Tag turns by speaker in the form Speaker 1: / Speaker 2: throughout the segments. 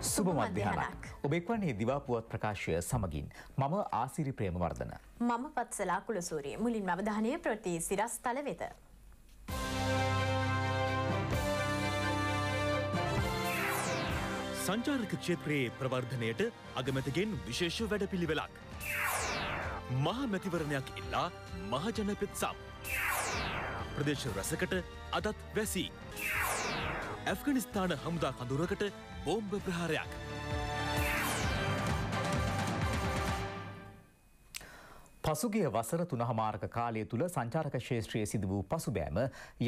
Speaker 1: සුබ මධ්‍යහනක්. ඔබ එක්වන්නේ දිවාපුවත් ප්‍රකාශය සමගින් මම ආසිරි ප්‍රේමවර්ධන.
Speaker 2: මම පත්සලා කුලසූරිය මුලින් අවධානය ප්‍රති සිරස් තල වෙත.
Speaker 1: සංචාරක ක්ෂේත්‍රයේ ප්‍රවර්ධනයට අගමැතිගෙන් විශේෂ වැඩපිළිවෙලක්. මහමැතිවරණයක් ඉල්ලා මහජන පෙත්සම්. ප්‍රදේශ රැසකට අදත් වැසි. ඇෆ්ගනිස්ථාන හමුදා කඳුරකට බෝම්භ ප්‍රහාරයක්. පසුගිය වසර තුනහමාර්ක කාලය තුළ සංචාරක ශේත්‍රයේ සිදු වූ පසුබෑම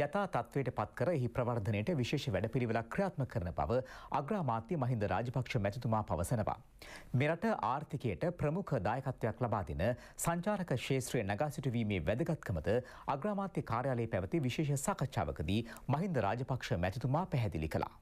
Speaker 1: යථා තත්ත්වයට පත්කර එහි ප්‍රවර්ධනයට විශේෂ වැඩපිළිවෙලක් ක්‍රියාත්ම කරන බව අග්‍රාමාත්‍ය මහින්ද රාජපක්ෂ මැතිතුමා පවසනවා. මෙරට ආර්ථිකයට ප්‍රමුඛ දායකත්වයක් ලබා දෙන සංචාරක ශේත්‍රය නගා සිටුවීමේ වැදගත්කමද අග්‍රාමාත්‍ය කාර්යාලයේ පැවති විශේෂ සාකච්ඡාවකදී මහින්ද රාජපක්ෂ මැතිතුමා පැහැදිලි කළා.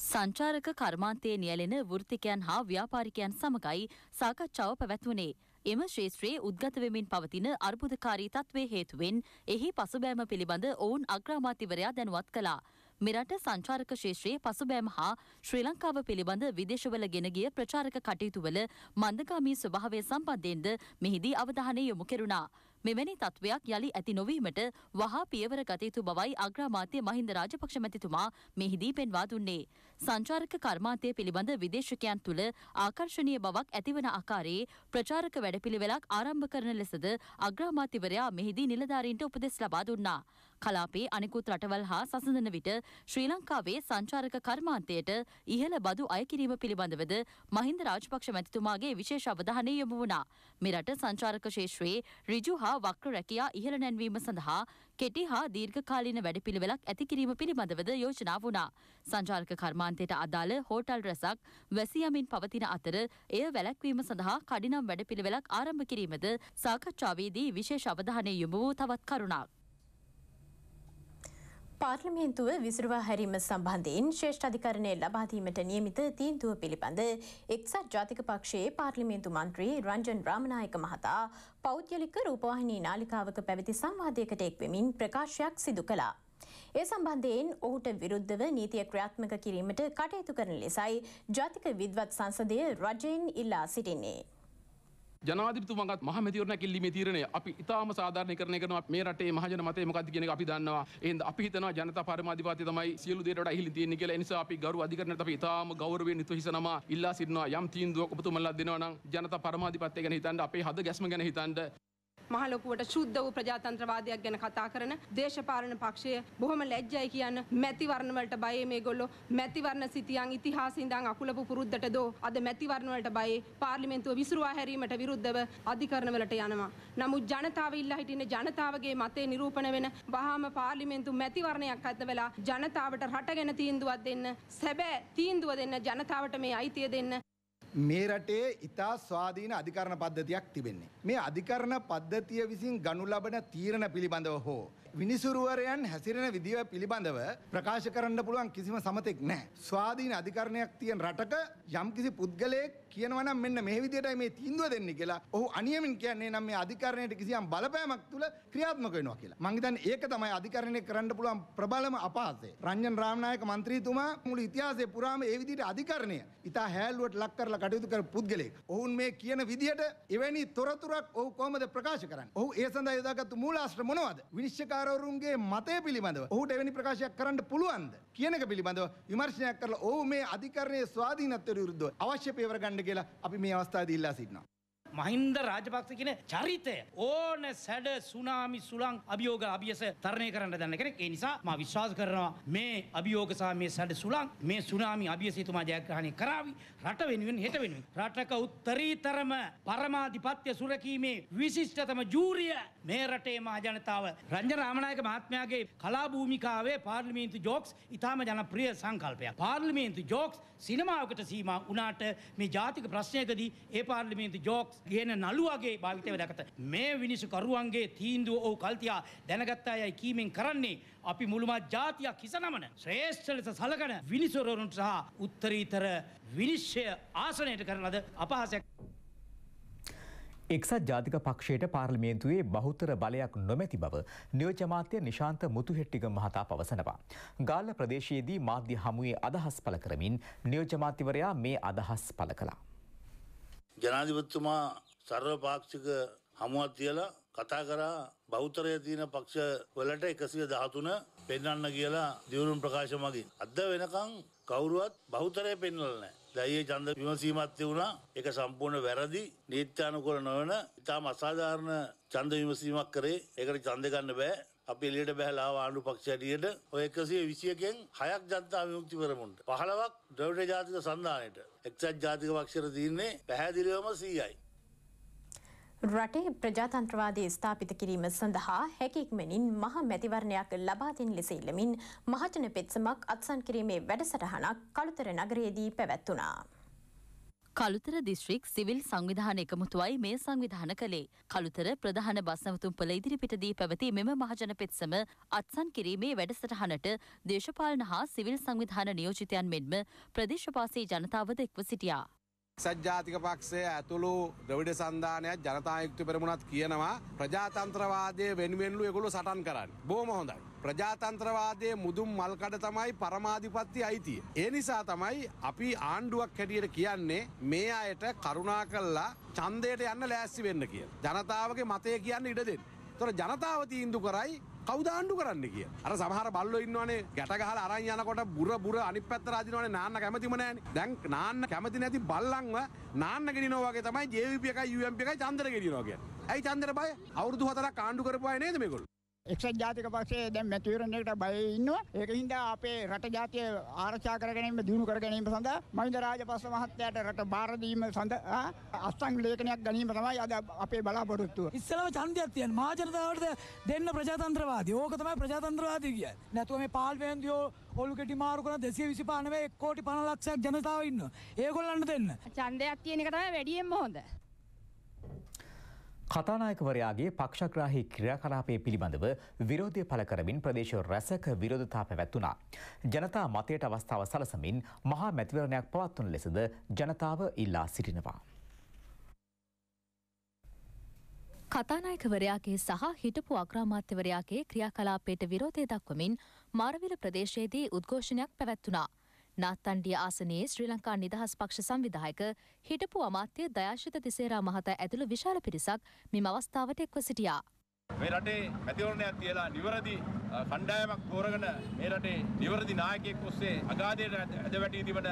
Speaker 3: සංචාරක කර්මාන්තයේ නියැලෙන වෘත්තිකයන් හා ව්‍යාපාරිකයන් සමගයි සාකච්ඡාව පැවැත්වුණේ. එම ශේත්‍රයේ උද්ගත වෙමින් පවතින අර්බුදකාරී තත්ත්වයේ හේතුවෙන් එහි පසුබෑම පිළිබඳ ඔවුන් අග්‍රාමාත්‍යවරයා දැනුවත් කළා. මෙරට සංචාරක ශේෂත්‍රයේ පසුබෑම හා ශ්‍රී ලංකාව පිළිබඳ විදේශවල ගෙන ගිය ප්‍රචාරක කටයුතුවල මන්දගාමී ස්වභාවය සම්බන්ධයෙන්ද මෙහිදී අවධානය යොමු කෙරුණා. මෙවැනි තත්ත්වයක් යළි ඇති නොවීමට වහා පියවර ගත යුතු බවයි අග්‍රාමාත්‍ය මහින්ද රාජපක්ෂ මැතිතුමා මෙහිදී පෙන්වා දුන්නේ. සංචාරක කර්මාන්තය පිළිබඳ විදේශකයන් තුළ ආකර්ශනීය බවක් ඇතිවන ආකාරයේ ප්‍රචාරක වැඩපිළිවෙලක් ආරම්භ කරන ලෙසද අග්‍රාමාත්‍යවරයා මෙහිදී නිලධාරීන්ට උපදෙස් ලබා දුන්නා. කලාපේ අනෙකුත් රටවල් හා සසඳන විට ශ්‍රී ලංකාවේ සංචාරක කර්මාන්තයට ඉහළ බදු අය කිරීම පිළිබඳවද මහින්ද රාජපක්ෂ මැතිතුමාගේ විශේෂ අවධානය යොමු වුණා. මෙරට සංචාරක ශේෂ්ත්‍රයේ ඍජු හා වක්‍ර රැකියා ඉහළ නැන්වීම සඳහා කෙටි හා දීර්ඝකාලීන වැඩපිළිවෙලක් ඇති කිරීම පිළිබඳවද යෝජනා වුණා. සංචාරක කර්මාන්තයට අදාළ හෝටල් රැසක් වැසියමින් පවතින අතර එය වැළැක්වීම සඳහා කඩිනම් වැඩපිළිවෙලක් ආරම්භ කිරීමද සාකච්ඡාවේදී විශේෂ අවධානය යොමු
Speaker 2: වූ තවත් කරුණක්. පාර්ලිමේන්තුව විසුරුවා හැරීම සම්බන්ධයෙන් ශේෂ්ඨ අධිකරණය ලබාදීමට නියමිත තීන්දුව පිළිබඳ එක්සත් ජාතික පක්ෂයේ පාර්ලිමේන්තු මන්ත්‍රී රංජන් රාමනායක මහතා පෞද්ගලික රූපවාහිනී නාලිකාවක පැවති සංවාදයකට එක්වෙමින් ප්‍රකාශයක් සිදු කළා. ඒ සම්බන්ධයෙන් ඔහුට විරුද්ධව නීතිය ක්‍රියාත්මක කිරීමට කටයුතු කරන ලෙසයි ජාතික විද්වත් සංසදය රජයෙන් ඉල්ලා සිටින්නේ.
Speaker 4: ජනාධිපතිතුමගත් මහමැතිවරණ කිල්ලීමේ තීරණය අපි ඉතාම සාධාරණීකරණය කරනවා මේ රටේ මහජන මතය මොකක්ද කියන එක අපි දන්නවා. එහෙනම් අපි හිතනවා ජනතා පරමාධිපතිය තමයි සියලු දේට වඩා ඉහළින් තියෙන්නේ කියලා. ඒ නිසා අපි ගරු අධිකරණයට අපි ඉතාම ගෞරවයෙන් යුතුව හිසනමා ඉල්ලා සිටිනවා යම් තීන්දුවක් ඔබතුමන්ලා දෙනවා නම් ජනතා පරමාධිපත්‍ය ගැන හිතන්න අපේ හද ගැස්ම ගැන හිතන්න
Speaker 5: මහලොකුවට ශුද්ධ වූ ප්‍රජාතන්ත්‍රවාදයක් ගැන කතා කරන දේශපාලන පක්ෂය බොහොම ලැජ්ජයි කියන්න මැතිවරණ වලට බයේ මේගොල්ලෝ මැතිවරණ සිටියන් ඉතිහාසෙ ඉඳන් අකුලපු පුරුද්දට දෝ අද මැතිවරණ වලට බයේ පාර්ලිමේන්තුව විසිරුවා හැරීමට විරුද්ධව අධිකරණ වලට යනවා. නමුත් ජනතාව ඉල්ලා හිටින ජනතාවගේ මතේ නිරූපණ වෙන වහාම පාර්ලිමේන්තු මැතිවරණයක් ඇත වෙලා ජනතාවට රටගෙන තීන්දුවක් දෙන්න සැබෑ තීන්දුව දෙන්න ජනතාවට මේ අයිතිය දෙන්න
Speaker 4: මේ රටේ ඉතා ස්වාධීන අධිකරණ පද්ධතියක් තිබෙන්නේ. මේ අධිකරණ පද්ධතිය විසින් ගනු ලබන තීරණ පිළිබඳව හෝ විනිසුරුවරයන් හැසිරෙන විදිව පිළිබඳව ප්‍රකාශ කරන්න පුළුවන් කිසිම සමතෙක් නෑ. ස්වාධීන අධිකරණයක් තියෙන රටක යම් කිසි පුද්ගලයෙක් කියනවනම් මෙන්න මේ විදියටයි මේ තීන්දුව දෙන්නේ කියලා ඔහු අනියමින් කියන්නේ නම් මේ අධිකරණයට කිසියම් බලපෑමක් තුළ ක්‍රියාත්මක වෙනවා කියලා. මං හිතන්නේ ඒක තමයි අධිකරණය කරන්න පුළුවන් ප්‍රබලම අපහාසය. රංජන් රාමනායක මන්ත්‍රීතුමා මුළු ඉතිහාසයේ පුරාම ඒ විදිහට අධිකරණය ඉතා හැල්ලුවට ලක් කරලා කටයුතු කරපු පුද්ගලෙක්. ඔවුන් මේ කියන විදියට එවැනි තොරතුරක් ඔහු කොහොමද ප්‍රකාශ කරන්නේ? ඔහු ඒ සඳහා යොදාගත්තු මූලාශ්‍ර මොනවද? විනිශ්චයකාර කලාකාරවරුන්ගේ මතය පිළිබඳව ඔහුට එවැනි ප්‍රකාශයක් කරන්න පුළුවන්ද කියන එක පිළිබඳව විමර්ශනයක් කරලා ඔහු මේ අධිකරණයේ ස්වාධීනත්වයට විරුද්ධව අවශ්‍ය පියවර ගන්න කියලා අපි මේ
Speaker 1: අවස්ථාවේදී ඉල්ලා සිටිනවා මහින්ද රාජපක්ෂ කියන චරිතය ඕන සැඩ සුනාමි සුළං අභියෝග අභියස තරණය කරන්න දන්න කෙනෙක්. ඒ නිසා මා විශ්වාස කරනවා මේ අභියෝග සහ මේ සැඩ සුළං මේ සුනාමි අභියස එතුමා ජයග්‍රහණය කරાવી රට වෙනුවෙන් හෙට වෙනුවෙන්. රටක උත්තරීතරම පරමාධිපත්‍ය සුරකීමේ විශිෂ්ටතම ජූරිය මේ රටේ මහ ජනතාව රංජන රාමනායක මහත්මයාගේ කලා භූමිකාවේ පාර්ලිමේන්තු ජෝක්ස් ඉතාම ජනප්‍රිය සංකල්පයක්. පාර්ලිමේන්තු ජෝක්ස් සිනමාවකට සීමා වුණාට මේ ජාතික ප්‍රශ්නයකදී ඒ පාර්ලිමේන්තු ජෝක්ස් ගෙන නළුවගේ භාවිතව දැකත මේ විනිසු කරුවන්ගේ තීන්දුව ඔහු කල්තියා දැනගත්තා යයි කීමෙන් කරන්නේ අපි මුළුමත් ජාතියක් හිසනමන ශ්‍රේෂ්ඨ ලෙස සලකන විනිසුරවරුන්ට සහ උත්තරීතර විනිශ්චය ආසනයට කරන ලද අපහාසයක් එක්සත් ජාතික පක්ෂයට පාර්ලිමේන්තුවේ බහුතර බලයක් නොමැති බව නියෝජමාත්‍ය නිශාන්ත මුතුහෙට්ටික මහතා පවසනවා. ගාල්ල ප්‍රදේශයේදී මාධ්‍ය හමුවේ අදහස් පළ කරමින් නියෝජමාත්‍යවරයා මේ අදහස් පළ කලා.
Speaker 4: ජනාධිපතිතුමා සර්ව පාක්ෂික හමුවක් තියලා කතා කරා බෞතරය තියෙන පක්ෂ වලට එකසිය දහතුන පෙන්වන්න කියලා දියුරුම් ප්‍රකාශ මගින්. අද වෙනකං කවුරුවත් බෞතරය පෙන්වල නෑ. දැයේ චන්ද විමසීමත්ය වුණා එක සම්පූර්ණ වැරදි නීත්‍යානුකොල නොවන ඉතාම අසාධාරණ චන්ද විමසීමක් කරේ ඒකට චන්ද ගන්න බෑ අපි එලියට බැහැලා ආණ්ඩු පක්ෂ ඇඩියට ඔය එකසිය විසියකෙන් හයක් ජනතා විමුක්ති පෙරමුණට පහලවක් ද්‍රවිඩ ජාතික සන්ධානයට එක්සත් ජාතික පක්ෂර තියන්නේ පැහැදිලිවම සීයයි.
Speaker 2: රටේ ප්‍රජාතන්ත්‍රවාදය ස්ථාපිත කිරීම සඳහා හැකික්මනින් මහ මැතිවරණයක් ලබාතින් ලෙසඉල්ලමින් මහජන පෙත්සමක් අත්සන් කිරීමේ වැඩසටහනක් කළුතර නගරයේදී පැවැත්වනා. කළුතර දිස්ත්‍රික්
Speaker 3: සිවිල් සංවිධාන එකමුතුවයි මේ සංවිධාන කළේ. කළුතර ප්‍රධාන බස්නවතුම්පල ඉදිරිපිටදී පැවති මෙම මහජන පෙත්සම අත්සන් කිරීමේ වැඩසටහනට දේශපාලන හා සිවිල් සංවිධාන නියෝජිතයන් මෙන්ම ප්‍රදේශවාසී ජනතාවද එක්ව සිටියා.
Speaker 4: සජ්ජාතික පක්ෂය ඇතුළු ද්‍රවිඩ සන්ධානයක් ජනතායුක්ති පෙරමුණත් කියනවා ප්‍රජාතන්ත්‍රවාදය වෙනුවෙන්ලු එකුළු සටන් කරන්න. බෝම හොඳයි. ප්‍රජාතන්ත්‍රවාදය මුදුම් මල්කඩ තමයි පරමාධිපත්ති අයිතිය. ඒ නිසා තමයි අපි ආණ්ඩුවක් හැටියට කියන්නේ මේ අයට කරුණා කල්ලා චන්දයට යන්න ලෑස්සි වෙන්න කිය. ජනතාවගේ මතය කියන්න ඉඩදෙන්. තොර ජනතාව තීන්දු කරයි කවදාණ්ඩු කරන්න කිය අර සහර බල්ල ඉන්නවනේ ගැටගහල අරන් යනකොට බුර බුර අනි පැත්ත රාජනවන නාන්න කැමතිම නෑන දැන් නාන්න කැමති නැති බල්ලංව නාන්න ගෙනනවාගේ තමයි ජේවිපියක යුම්පියක චන්දර ගෙනනෝග ඇයි චන්දර බය අවුරදු හතර කාණ්ඩු කරපුවා නේද මේකොල් එක්සත් ජාතික පක්ෂයේ දැන් මැතිවරණයකට බය ඉන්නවා. ඒකින්ද අපේ රට ජාතිය ආරක්ෂා කර ගැනීම දිනු කර ගැනීම සඳහා මහින්ද රාජපක්ෂ මහත්තයාට රට බාර දීම සඳහා
Speaker 1: අස්තංගලේඛනයක් ගැනීම තමයි අද අපේ බලාපොරොත්තුව. ඉස්සලම ඡන්දයක් තියෙන මහජනතාවට දෙන්න ප්‍රජාතන්ත්‍රවාදී. ඕක තමයි ප්‍රජාතන්ත්‍රවාදී කියන්නේ. නැතුව මේ පාර්ලිමේන්තුවේ ඔලු කෙටි මාරු කරන 225 නෙවෙයි 1 කෝටි 50 ලක්ෂයක් ජනතාව ඉන්නවා. ඒගොල්ලන්ට දෙන්න.
Speaker 5: ඡන්දයක් තියෙන එක තමයි වැඩියෙන්ම හොඳ.
Speaker 1: කතානායකවරයාගේ පක්ෂග්‍රාහි ක්‍රියාකලාපය පිළිබඳව විරෝධය පළ කරමින් ප්‍රදේශ රැසක විරෝධතා පැවැත්වනා. ජනතා මතයට අවස්ථාව සලසමින් මහා මැතිවරණයක් පවත්වන ලෙසද ජනතාව ඉල්ලා සිටිනවා.
Speaker 5: කතානායකවරයාගේ සහ හිටපු අග්‍රාමාත්‍යවරයාගේ ක්‍රියාකලාපයට විරෝධය දක්වමින් මාරවිල ප්‍රදේශයේදී උද්ඝෝෂණයක් පැවැත්වනා. නාත්තන්ඩිය ආසනයේ ශ්‍රී ලංකා නිදහස් පක්ෂ සංවිධායක හිටපු අමාත්‍ය දයාශිත තිසේරා මහතා ඇතුළු විශාල පිරිසක් මෙම අවස්ථාවට එක්ව සිටියා.
Speaker 4: මේ රටේ මැතිවරණයක් තියලා නිවැරදි කණ්ඩායමක් තෝරගෙන මේ රටේ නිවැරදි නායකයෙක් ඔස්සේ අගාධයට ඇද වැටී තිබෙන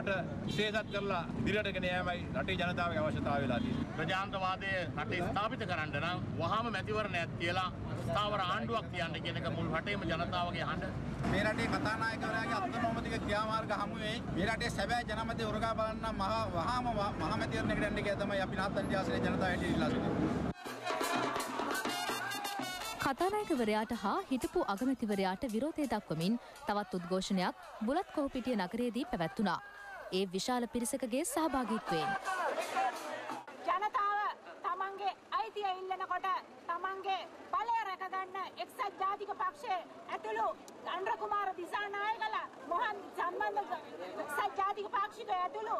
Speaker 4: රට විශේෂත් කරලා ඉදිරියට ගෙන යාමයි රටේ ජනතාවගේ අවශ්‍යතාවය වෙලා තියෙන්නේ. ප්‍රජාතන්ත්‍රවාදය රටේ ස්ථාපිත කරන්න නම් වහාම මැතිවරණයක් තියලා ස්ථාවර ආණ්ඩුවක් තියන්න කියන එක මුල් රටේම ජනතාවගේ හඬ මේ රටේ කතානායකවරයාගේ අත්නෝමතික ක්‍රියාමාර්ග හමු වෙයි. මේ රටේ සැබෑ ජනමතය උරගා බලන්න මහා වහාම මහමැතිවරණයකට යන්න කියලා තමයි අපි නාත්තන් ජාසනේ ජනතාව හැටියට ඉල්ලා සිටින්නේ.
Speaker 5: කතානායකවරයාට හා හිටපු අගමැතිවරයාට විරෝධය දක්වමින් තවත් උද්ඝෝෂණයක් බුලත් කෝපිටිය නගරයේදී පැවැත්වුණා. ඒ විශාල පිරිසකගේ සහභාගීත්වයෙන්.
Speaker 2: ජනතාව තමන්ගේ අයිතිය ඉල්ලනකොට
Speaker 5: ගන්න එක්සත් ජාතික පක්ෂය ඇතුළු අනුරකුමාර දිසානායකල මොහන් සම්බන්ධ එක්සත් ජාතික පාක්ෂික ඇතුළු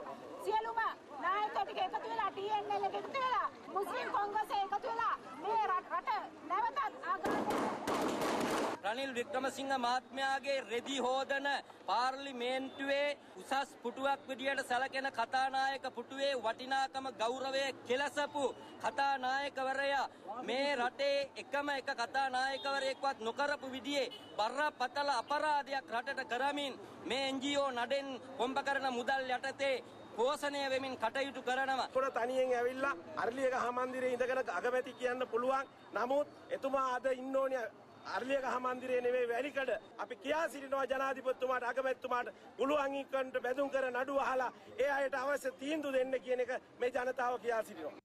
Speaker 5: සියලුම නායකයෝ ටික එකතු
Speaker 2: වෙලා TNL එක එකතු වෙලා මුස්ලිම් කොංග්‍රසය එකතු වෙලා මේ රට නැවතත් ආගාමී
Speaker 4: රනිල් වික්‍රමසිංහ මහත්මයාගේ රෙදි හෝදන පාර්ලිමේන්තුවේ උසස් පුටුවක් විදියට සැලකෙන කතානායක පුටුවේ වටිනාකම ගෞරවය කෙලසපු කතානායකවරයා මේ රටේ එකම එක කතානායකවරයෙක්වත් නොකරපු විදිහේ බරපතල අපරාධයක් රටට කරමින් මේ NGO නඩෙන් කොම්බ කරන මුදල් යටතේ පෝෂණය වෙමින් කටයුතු කරනවා. පොර තනියෙන් ඇවිල්ලා අරලියක හාමන්දිරේ ඉඳගෙන අගමැති කියන්න පුළුවන්. නමුත් එතුමා අද ඉන්න ඕනේ අරලියගහ මන්දිරේ නෙවෙයි වැලිකඩ අපි කියා සිටිනවා ජනාධිපතිතුමාට අගමැතිතුමාට පුළුවන් ඉක්මනට බැඳුම් කර නඩුව අහලා ඒ අයට අවශ්‍ය තීන්දුව දෙන්න කියන එක මේ ජනතාව කියා සිටිනවා.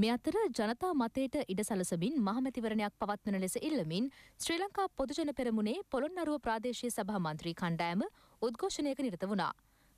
Speaker 5: මේ අතර ජනතා මතයට ඉඩ සලසමින් මහමැතිවරණයක් පවත්වන ලෙස ඉල්ලමින් ශ්‍රී ලංකා පොදුජන පෙරමුණේ පොළොන්නරුව ප්‍රාදේශීය සභා මන්ත්‍රී කණ්ඩායම උද්ඝෝෂණයක නිරත වුණා.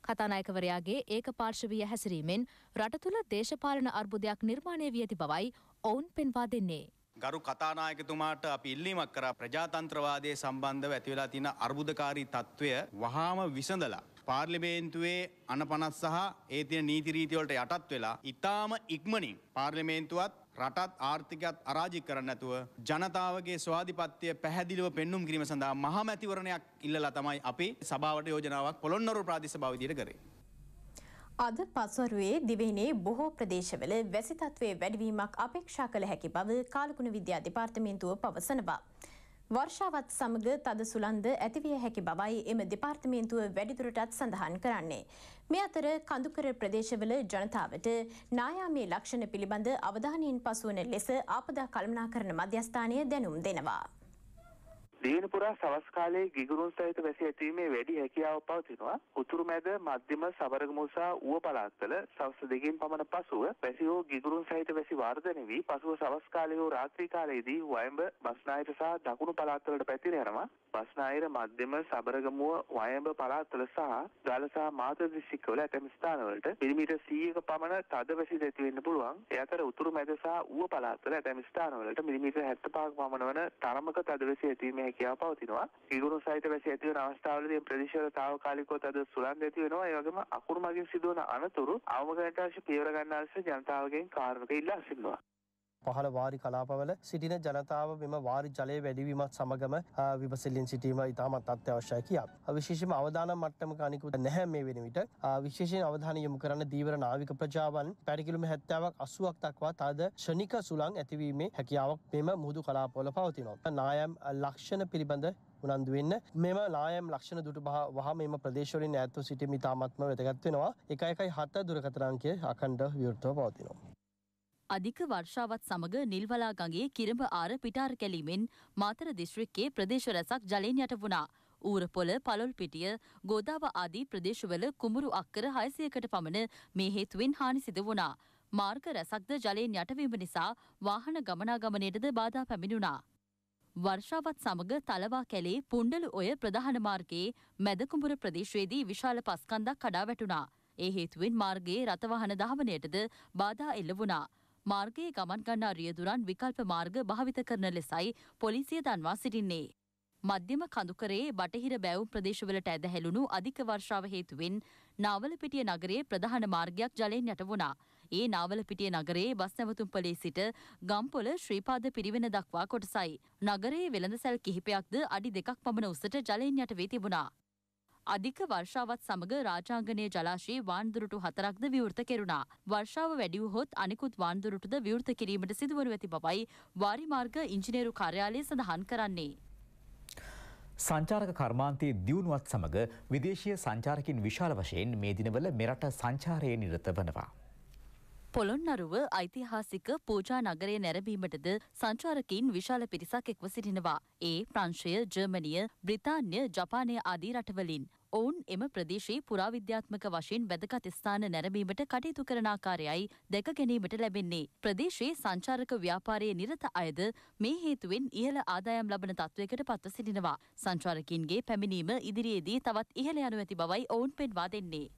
Speaker 5: කතානායකවරයාගේ ඒක පාර්ශවීය හැසිරීමෙන් රට තුළ දේශපාලන අර්බුදයක් නිර්මාණය වී ඇති බවයි ඔවුන් පෙන්වා දෙන්නේ.
Speaker 1: ගරු කතානායකතුමාට අපි ඉල්ලීමක් කරා ප්‍රජාතන්ත්‍රවාදය සම්බන්ධව ඇතිවෙලා තියෙන අර්බුදකාරී තත්ත්වය වහාම විසඳලා පාර්ලිමේන්තුවේ අනපනස් සහ ඒ තියෙන නීති රීති වලට යටත් වෙලා ඊටාම ඉක්මනින් පාර්ලිමේන්තුවත් රටත් ආර්ථිකයත් අරාජි කරන්න නැතුව ජනතාවගේ ස්වාධිපත්‍ය පැහැදිලිව පෙන්눔 කිරීම සඳහා මහමැතිවරණයක් ඉල්ලලා තමයි අපි සභාවට යෝජනාවක් පොළොන්නරුව ප්‍රාදේශ සභාව විදියට කරේ.
Speaker 2: අද පස්වරුවේ දිවයිනේ බොහෝ ප්‍රදේශවල වැසිතත්වයේ වැඩිවීමක් අපේක්ෂා කළ හැකි බව කාලකුණ විද්‍යා දෙපාර්තමේන්තුව පවසනවා. වර්ෂාවත් සමග තද සුළන්ද ඇතිවිය හැකි බවයි එම දෙපාර්තමේන්තුව වැඩිදුරටත් සඳහන් කරන්නේ. මේ අතර කඳුකර ප්‍රදේශවල ජනතාවට නායාමේ ලක්ෂණ පිළිබඳ අවධානයෙන් පසුවන ලෙස ආපදා කළමනා කරන මධ්‍යස්ථානය දැනුම් දෙනවා.
Speaker 4: දින පුරා සවස් කාලයේ ගිගුරුන් සහිත වැසි ඇතිවීමේ වැඩි හැකියාව පවතිනවා. උතුරු මැද මධ්‍යම සවරගමුසා ඌව පළාත්වල සවස් දෙකකින් පමණ පසුව වැසි හෝ ගිගුරුන් සහිත වැසි වර්ධනය වී පසුව සවස් කාලයේ හෝ රාත්‍රී කාලයේදී වයඹ බස්නාහිර සහ දකුණු පළාත්වලට පැතිර යනවා. බස්නාහිර මධ්‍යම සබරගමුව වයඹ පළාත්වල සහ ගල සහ මාතර දිස්ත්‍රික්කවල ඇතැම් ස්ථානවලට මිලිමීටර් 100ක පමණ තද වැසි ඇති වෙන්න පුළුවන්. ඒ අතර උතුරු මැද සහ ඌව පළාත්වල ඇතැම් ස්ථානවලට මිලිමීටර් 75ක පමණ වන තරමක තද වැසි ඇතිවීමේ හැකියාව පවතිනවා. ඉගුරු සහිත වැසි ඇතිවන අවස්ථාවලදී ප්‍රදේශවල తాවකාලිකව තද සුළං ඇති වෙනවා. ඒ වගේම අකුරු මගින් සිදුවන අනතුරු අවමකරණාංශ පියවර ගන්නා ලෙස ජනතාවගෙන් කාරණක ඉල්ලා සිටිනවා.
Speaker 3: පහළ වාරි කලාපවල සිටින ජනතාව මෙම වාරි ජලය වැඩිවීමත් සමගම විපසිල්ලින් සිටීම ඉතාමත් අත්‍යවශ්‍යය කියා. විශේෂම අවධාන මට්ටමක අනිකුට නැහැ මේ වෙන විට විශේෂයෙන් අවධානය යොමු කරන දීවර නාවික ප්‍රජාවන් පැරිකිලුම හැත්තාවක් අසුවක් දක්වා තද ෂනික සුළං ඇතිවීමේ හැකියාවක් මෙම මුහුදු කලාපොල පවතිනවා. නායම් ලක්ෂණ පිළිබඳ උනන්දු වෙන්න මෙම ලායම් ලක්ෂණ දුටු වහම මෙම ප්‍රදේශවලින් ඈත්ව සිටීම ඉතාමත්ම වැදගත් වෙනවා. 1.1 හත දුරකථන අංකය අඛණ්ඩ
Speaker 2: විවෘතව පවතිනවා.
Speaker 3: අධික වර්ෂාවත් සමග නිල්වලාගගේ කිරඹ ආර පිටාර කැලීමෙන් මාතර දිශ්‍රික්කේ ප්‍රදේශ රැසක් ජලයෙන් යට වුණා. ඌරපොළ පලොල්පිටිය ගෝදාව ආදී ප්‍රදේශවල කුමරු අක්කර හයසයකට පමණ මේ හේතුවෙන් හානි සිද වුණා. මාර්ග රැසක්ද ජලයෙන් යටවීම නිසා වාහන ගමනාගමනයටද බාධා පැමිණුණා. වර්ෂාවත් සමග තලවා කැලේ පුණ්ඩල ඔය ප්‍රධාන මාර්ගයේ මැදකුඹුර ප්‍රදේශයේදී විශාල පස්කන්දක් කඩා වැටුණා. ඒ හේතුවෙන් මාර්ගයේ රථවාහන දහවනයටද බාධා එල්ල වුණා. මාර්ගයේ ගමන් ගන්නා රියදුරන් විකල්ප මාර්ග භාවිත කරන ලෙසයි පොලිසිය දන්වා සිටින්නේ. මධ්‍යම කඳුකරේ බටහිර බැවුම් ප්‍රදේශවලට ඇදහැළුණු අධික වර්ෂාව හේතුවෙන් නාවලපිටිය නගරයේ ප්‍රධාන මාර්ගයක් ජලයෙන් යට වුණා. ඒ නාවලපිටිය නගරයේ බස් නැවතුම්පලේ සිට ගම්පොල ශ්‍රීපාද පිරිවෙන දක්වා කොටසයි. නගරයේ වෙළඳසැල් කිහිපයක්ද අඩි දෙකක් පමණ උසට ජලයෙන් යට වී තිබුණා. අධික වර්ෂාවත් සමග රාජාංගනය ජලාශයේ වාන්දුරටු හතරක්ද විවෘත කෙරුණා. වර්ෂාව වැඩිවහොත් අනිකුත් වාන්දුරටුද විවෘත කිරීමට සිදුවනු ඇති බවයි වාරිමාර්ග ඉංජිනේරු කාර්යාලය සඳහන් කරන්නේ.
Speaker 1: සංචාරක කර්මාන්තයේ දියුණුවත් සමඟ විදේශීය සංචාරකින් විශාල වශයෙන් මේ දිනවල මෙරට සංචාරයේ නිරත වනවා.
Speaker 3: පොළොන්නරුව ඓතිහාසික පූජා නගරය නැරඹීමටද සංචාරකයින් විශාල පිරිසක් එක්ව සිටිනවා. ඒ ප්‍රංශය, ජර්මනිය, බ්‍රිතාන්‍ය, ජපානය ආදී රටවලින් ඔවුන් එම ප්‍රදේශයේ පුරාවිද්‍යාත්මක වශයෙන් වැදගත් ස්ථාන නැරඹීමට කටයුතු කරන ආකාරයයි දැක ගැනීමට ලැබෙන්නේ. ප්‍රදේශයේ සංචාරක ව්‍යාපාරයේ නිරත අයද මේ හේතුවෙන් ඉහළ ආදායම් ලබන තත්ත්වයකට පත්ව සිටිනවා. සංචාරකින්ගේ පැමිණීම ඉදිරියේදී තවත් ඉහළ යනු ඇති බවයි ඔවුන් පෙන්වා දෙන්නේ.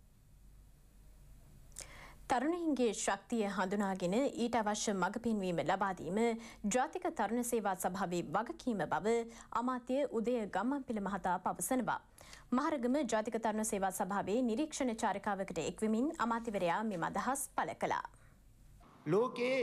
Speaker 2: තරුණයින්ගේ ශක්තිය හඳුනාගෙන ඊට අවශ්‍ය මඟ පෙන්වීම ලබාදීම ජාතික තරුණ සේවා සභාවේ වගකීම බව අමාත්‍ය උදය ගම්මන්පිල මහතා පවසනවා. මහරගම ජාතික තරුණ සේවා සභාවේ නිරීක්ෂණ චාරිකාවකට එක්වමින් අමාතිවරයා මෙම අදහස් පළ කළා.
Speaker 4: ලෝකයේ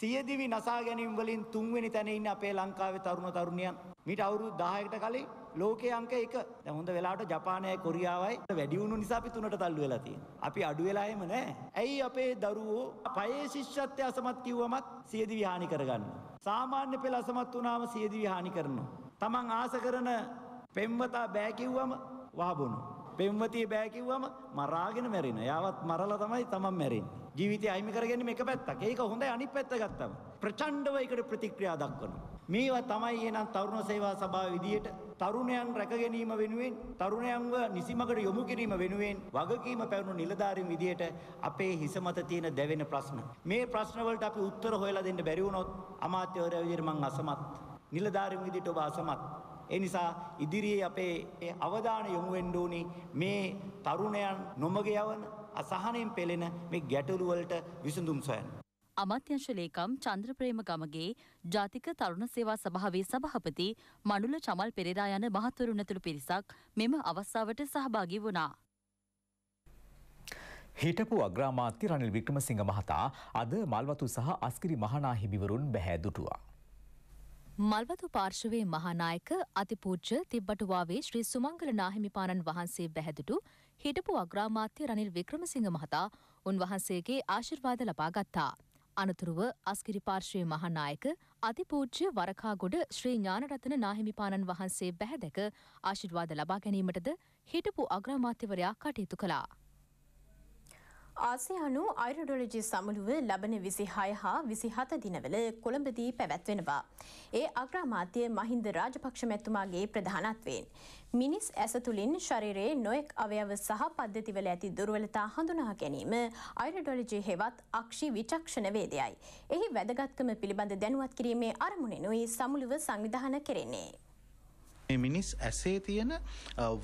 Speaker 4: සියදිවි නසා ගැනීම් වලින් තුන්වෙනි තැන ඉන්න අපේ ලංකාවේ තරුණ තරුණියන් මීට අවුරුදු 10කට කලින් ලෝකයේ අංක එක. දැන් හොඳ වෙලාවට ජපානයයි කොරියාවයි වැඩි වුණු නිසා අපි තුනට තල්ලු වෙලා තියෙනවා. අපි අඩු වෙලා එහෙම නැහැ. ඇයි අපේ දරුවෝ පයේ ශිෂ්‍යත්වය අසමත් කිව්වමත් සියදිවි හානි කරගන්නවා. සාමාන්‍ය පෙළ අසමත් වුණාම සියදිවි හානි කරනවා. Taman ආස කරන පෙම්වතා බෑ කිව්වම වහබුණා. පෙම්වතිය බෑ කිව්වම මරාගෙන මැරෙන. යාවත් මරලා තමයි තමන් මැරෙන්නේ. ජීවිතය අයිමි කරගන්නේ මේක පැත්තක්. ඒක හොඳයි අනිත් පැත්ත ගත්තම. ප්‍රචණ්ඩව ඒකට ප්‍රතික්‍රියා දක්වනවා. මේවා තමයි එනම් තරුණ සේවා සභාව විදියට තරුණයන් රැකගැනීම වෙනුවෙන් තරුණයන්ව නිසිමකට යොමු කිරීම වෙනුවෙන් වගකීම පැවරුණු නිලධාරීන් විදියට අපේ හිස මත තියෙන දැවෙන ප්‍රශ්න. මේ ප්‍රශ්න වලට අපි උත්තර හොයලා දෙන්න බැරි වුණොත් අමාත්‍යවරයා විදියට මං අසමත්. නිලධාරීන් විදියට ඔබ අසමත්. ඒ නිසා ඉදිරියේ අපේ අවධානය යොමු වෙන්න ඕනි මේ තරුණයන් නොමග යවන අසහනෙන් පෙළෙන මේ ගැටලු වලට විසඳුම් සොයන්න.
Speaker 3: අමාත්‍යංශ ලේකම් චන්ද්‍රප්‍රේම ගමගේ ජාතික තරුණ සේවා සභාවේ සභාපති මනුල චමල් පෙරේරා යන මහත්වරුන් ඇතුළු පිරිසක් මෙම අවස්ථාවට සහභාගී වුණා.
Speaker 1: හිටපු අග්‍රාමාත්‍ය රනිල් වික්‍රමසිංහ මහතා අද මල්වතු සහ අස්කිරි මහනා හිමිවරුන් බැහැ දුටුවා.
Speaker 5: මල්වතු පාර්ශවයේ මහානායක අතිපූජ්‍ය තිබ්බටුවාවේ ශ්‍රී සුමංගල නාහිමිපාණන් වහන්සේ බැහැදුටු හිටපු අග්‍රාමාත්‍ය රනිල් වික්‍රමසිංහ මහතා උන්වහන්සේගේ ආශිර්වාද ලබා ගත්තා. අනතුරුව අස්කිරි පාර්ශ්වයේ මහානායක අතිපූජ්‍ය වරකාගොඩ ශ්‍රී ඥානරත්න නාහිමිපාණන් වහන්සේ බැහැදැක ආශිර්වාද ලබා ගැනීමටද හිටපු අග්‍රාමාත්‍යවරයා කටයුතු කළා.
Speaker 2: ආසියානු අයිරඩොලජි සමුළුව ලබන විසි හය හා විසි හත දිනවල කොළඹදී පැවැත්වෙනවා. ඒ අග්‍රාමාත්‍යය මහින්ද රාජපක්ෂ මැතුමාගේ ප්‍රධානත්වයෙන්. මිනිස් ඇස තුළින් ශරිරයේ නොයෙක් අවයව සහ පද්ධතිවල ඇති දුර්වලතා හඳුනා ගැනීම අයිරඩොලජි හෙවත් අක්ෂි විචක්ෂණ වේදයයි. එහි වැදගත්කම පිළිබඳ දැනුවත් කිරීමේ අරමුණෙනුයි සමුළුව සංවිධාන කෙරෙන්නේ.
Speaker 4: මේ මිනිස් ඇසේ තියෙන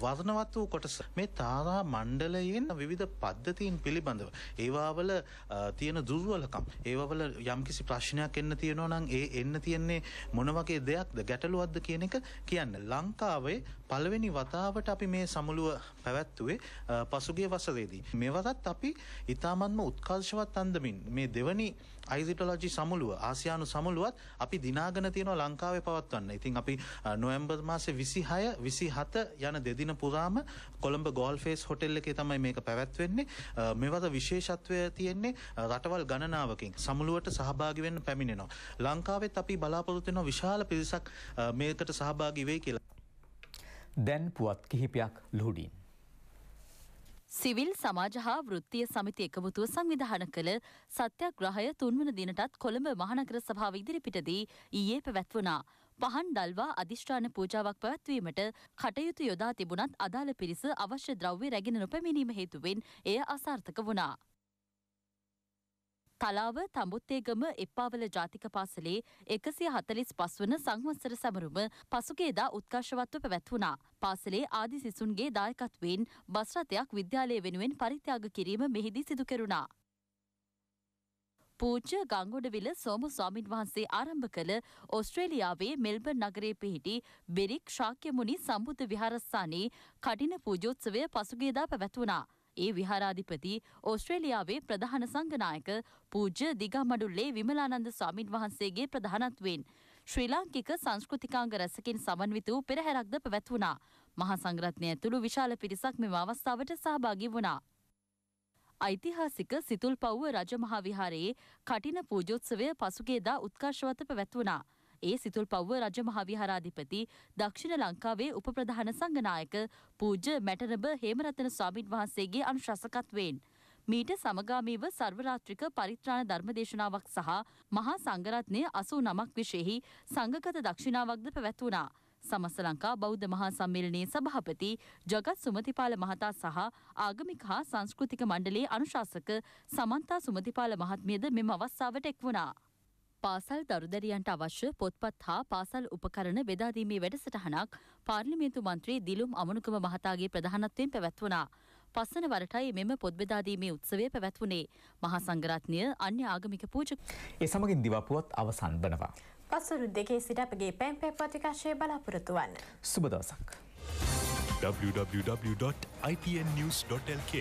Speaker 4: වර්ණවත් වූ කොටස මේ තාරා මණ්ඩලයෙන් විවිධ පද්ධතීන් පිළිබඳව ඒවාවල තියෙන දුර්වලකම් ඒවල යම්කිසි ප්‍රශ්නයක් එන්න තියෙනවා නම් ඒ එන්න තියෙන්නේ මොන වගේ දෙයක්ද ගැටලුවක්ද කියන එක කියන්න ලංකාවේ පළවෙනි වතාවට අපි මේ සමුළුව පැවැත්තුවේ පසුගේ වසරේදී. මෙවරත් අපි ඉතාමත්ම උත්කර්ශවත් අන්දමින් මේ දෙවනි අයිසිටලෝජි සමුළුව ආසියානු සමුළුවත් අපි දිනාගෙන තියෙනවා ලංකාවේ පවත්වන්න. ඉතින් අපි නොවැම්බර් මාසේ 26 27 යන දෙදින පුරාම කොළඹ ගෝල් ෆේස් හොටෙල් එකේ තමයි මේක පැවැත්වෙන්නේ. මෙවර විශේෂත්වය තියෙන්නේ රටවල් ගණනාවකින් සමුළුවට සහභාගි වෙන්න පැමිණෙනවා. ලංකාවෙත් අපි බලාපොරොත්තු වෙන විශාල පිරිසක්
Speaker 1: මේකට සහභාගි වෙයි කියලා දැන් පුවත් කිහිපයක් ලුහුඩින්.
Speaker 3: සිවිල් සමාජ හා වෘත්තිය සමිති එකමුතුව සංවිධාන කළ සත්‍යග්‍රහය තුන්වන දිනටත් කොළඹ මහනකර සභාව ඉදිරිපිටදී ඊයේ පැවැත්වුණා. පහන් දල්වා අධිෂ්ඨාන පූජාවක් පැවැත්වීමට කටයුතු යොදා තිබුණත් අදාළ පිරිස අවශ්‍ය ද්‍රව්‍ය රැගෙන නොපැමිණීම හේතුවෙන් එය අසාර්ථක වුණා. තලාව තඹුත්තේගම එප්පාවල ජාතික පාසලේ එකසිය හතලිස් පස්වන සංවසර සැමරුම පසුගේදා උත්කර්ශවත්ව පැවැත්වුණා. පාසලේ ආදි සිසුන්ගේ දායකත්වයෙන් බස්රථයක් විද්‍යාලය වෙනුවෙන් පරිත්‍යාග කිරීම මෙහිදී සිදු කෙරුණා. පූජ්‍ය ගංගොඩවිල සෝම ස්වාමින් වහන්සේ ආරම්භ කළ ඔස්ට්‍රේලියාවේ මෙල්බර්න් නගරයේ පිහිටි බෙරික් ශාක්‍යමුනි සම්බුද්ධ විහාරස්ථානයේ කඩින පූජෝත්සවය පසුගියදා පැවැත්වුණා. ඒ විහාරාධිපති ඕස්ට්‍රේලියාවේ ප්‍රධාන සංගනායක පූජ්‍ය දිගමඩුල්ලේ විමලානන්ද ස්වාමින් වහන්සේගේ ප්‍රධානත්වයෙන් ශ්‍රී ලාංකික සංස්කෘතිකාංග රැසකින් සමන්විත වූ පෙරහැරක්ද පැවැත්වුණා. මහා සංග්‍රහණය ඇතුළු විශාල පිරිසක් මෙම අවස්ථාවට සහභාගී වුණා. ඓතිහාසික සිතුල්පව්ව රජමහා විහාරයේ කටින පූජෝත්සවය පසුගියදා උත්කර්ෂවත පැවැත්වුණා. ඒ සිතුල්පව්ව රජමහා විහාරාධිපති දක්ෂිණ ලංකාවේ උපප්‍රධාන සංඝනායක පූජ්‍ය මැටරඹ හේමරතන ස්වාමින් වහන්සේගේ අනුශාසකත්වයෙන් මීට සමගාමීව සර්වරාත්‍රික පරිත්‍රාණ ධර්මදේශනාවක් සහ මහා සංඝරත්නය 89ක් විශේෂෙහි සංඝගත දක්ෂිනාවක්ද පැවැත්වුණා. සමස්ත ලංකා බෞද්ධ මහා සම්මේලනයේ සභාපති ජගත් සුමතිපාල මහතා සහ ආගමික හා සංස්කෘතික මණ්ඩලයේ අනුශාසක සමන්තා සුමතිපාල මහත්මියද මෙම අවස්ථාවට එක් වුණා. පාසල් දරුදැරියන්ට අවශ්‍ය පොත්පත් හා පාසල් උපකරණ බෙදාදීමේ වැඩසටහනක් පාර්ලිමේන්තු මන්ත්‍රී දිලුම් අමනුකම මහතාගේ ප්‍රධානත්වයෙන් පැවැත්වනා. පස්සන වරටයි මෙම පොත්බෙදාදීමේ උත්සවය පැවැත්වුණේ මහා සංගරත්නය
Speaker 2: අන්‍ය ආගමික පූජක.
Speaker 1: ඒ සමගින් දිවපුවත් අවසන් වනවා.
Speaker 2: පසුරු දෙකේ සිට අපගේ පැම් පැ පතිකාශය බලාපොරොතු වන්න.
Speaker 1: සුබදවසක්. www.ipnnews.lk